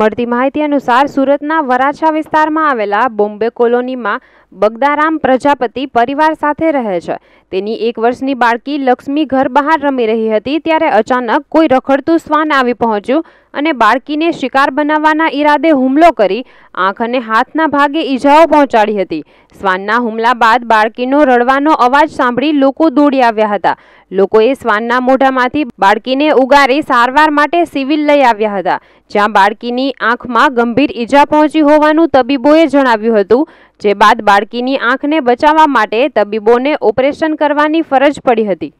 મળતી માહિતી અનુસાર સુરતના વરાછા વિસ્તારમાં આવેલા બોમ્બે કોલોનીમાં બગદારામ પ્રજાપતિ પરિવાર સાથે રહે છે તેની એક વર્ષની બાળકી લક્ષ્મી ઘર બહાર રમી રહી હતી ત્યારે અચાનક કોઈ રખડતું શ્વાન આવી પહોંચ્યું અને બાળકીને શિકાર બનાવવાના ઈરાદે હુમલો કરી આંખ અને હાથના ભાગે ઈજાઓ પહોંચાડી હતી શ્વાનના હુમલા બાદ બાળકીનો રડવાનો અવાજ સાંભળી લોકો દોડી આવ્યા હતા લોકોએ શ્વાનના મોઢામાંથી બાળકીને ઉગારી સારવાર માટે સિવિલ લઈ આવ્યા હતા જ્યાં બાળકીની આંખમાં ગંભીર ઈજા પહોંચી હોવાનું તબીબોએ જણાવ્યું હતું જે બાદ બાળકીની આંખને બચાવવા માટે તબીબોને ઓપરેશન કરવાની ફરજ પડી હતી